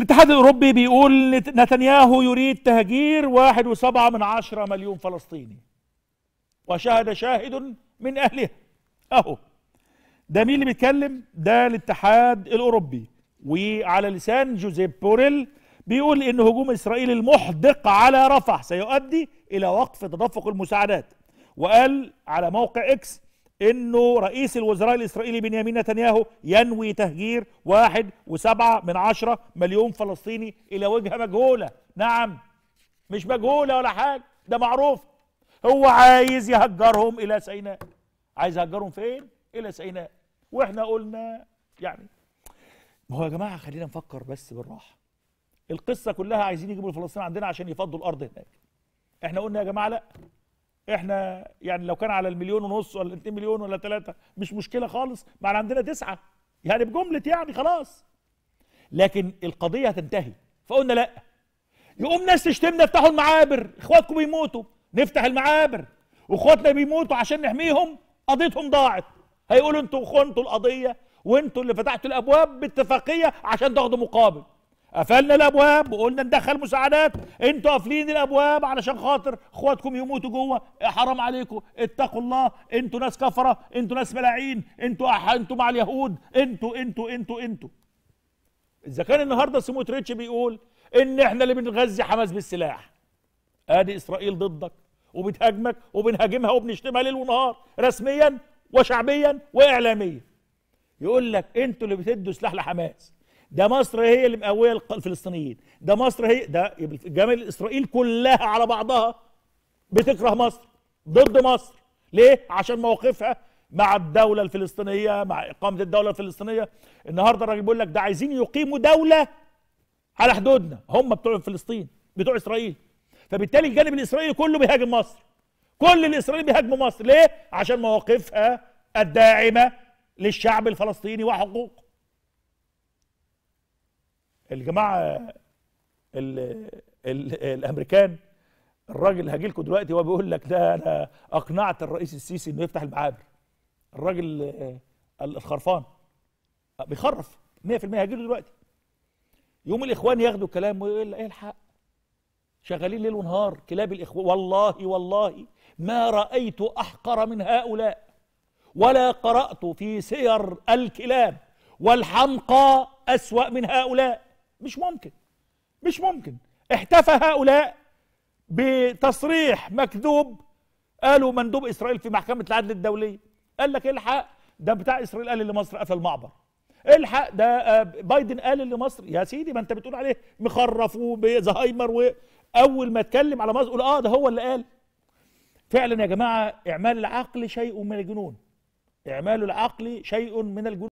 الاتحاد الاوروبي بيقول نتنياهو يريد تهجير واحد وسبعة من عشرة مليون فلسطيني وشهد شاهد من اهلها اهو ده مين اللي بيتكلم ده الاتحاد الاوروبي وعلى لسان جوزيب بوريل بيقول ان هجوم اسرائيل المحدق على رفح سيؤدي الى وقف تدفق المساعدات وقال على موقع اكس انه رئيس الوزراء الاسرائيلي بنيامين نتنياهو ينوي تهجير واحد وسبعة من عشرة مليون فلسطيني الى وجهة مجهولة نعم مش مجهولة ولا حاجة ده معروف هو عايز يهجرهم الى سيناء عايز يهجرهم فين الى سيناء واحنا قلنا يعني ما هو يا جماعة خلينا نفكر بس بالراحة القصة كلها عايزين يجيبوا الفلسطينيين عندنا عشان يفضوا الارض هناك احنا قلنا يا جماعة لا احنا يعني لو كان على المليون ونص ولا 2 مليون ولا ثلاثة مش مشكله خالص ما عندنا تسعه يعني بجمله يعني خلاص لكن القضيه هتنتهي فقلنا لا يقوم ناس تشتمنا افتحوا المعابر اخواتكم بيموتوا نفتح المعابر واخواتنا بيموتوا عشان نحميهم قضيتهم ضاعت هيقولوا انتوا خنتوا القضيه وانتوا اللي فتحتوا الابواب باتفاقيه عشان تاخدوا مقابل قفلنا الابواب وقلنا ندخل مساعدات انتوا قافلين الابواب علشان خاطر اخواتكم يموتوا جوه إيه حرام عليكم اتقوا الله انتوا ناس كفره انتوا ناس ملاعين انتوا أح... انتوا مع اليهود انتوا انتوا انتوا انتوا اذا كان النهارده سموتريتش بيقول ان احنا اللي بنغذي حماس بالسلاح ادي اسرائيل ضدك وبتهاجمك وبنهاجمها وبنشتمها ليل ونهار رسميا وشعبيا واعلاميا يقول لك انتوا اللي بتدوا سلاح لحماس ده مصر هي اللي مقويه الفلسطينيين ده مصر هي ده جمال اسرائيل كلها على بعضها بتكره مصر ضد مصر ليه عشان موقفها مع الدوله الفلسطينيه مع اقامه الدوله الفلسطينيه النهارده الراجل بيقول لك ده عايزين يقيموا دوله على حدودنا هم بتوع فلسطين بتوع اسرائيل فبالتالي الجانب الاسرائيلي كله بيهاجم مصر كل الاسرائيليين بيهاجموا مصر ليه عشان مواقفها الداعمه للشعب الفلسطيني وحقوقه الجماعه الـ الـ الامريكان الراجل هاجي لكم دلوقتي هو بيقول لك ده انا اقنعت الرئيس السيسي انه يفتح المعابر الراجل الخرفان بيخرف 100% هاجي له دلوقتي يوم الاخوان ياخدوا الكلام ويقول ايه الحق شغالين ليل ونهار كلاب الاخوان والله والله ما رايت احقر من هؤلاء ولا قرات في سير الكلاب والحمقى اسوا من هؤلاء مش ممكن مش ممكن احتفى هؤلاء بتصريح مكذوب قالوا مندوب اسرائيل في محكمه العدل الدوليه قال لك الحق ده بتاع اسرائيل قال مصر قفل معبر الحق ده آه، بايدن قال مصر يا سيدي ما انت بتقول عليه مخرف وزهايمر واول ما اتكلم على مصر قول اه ده هو اللي قال فعلا يا جماعه اعمال العقل شيء من الجنون اعمال العقل شيء من الجنون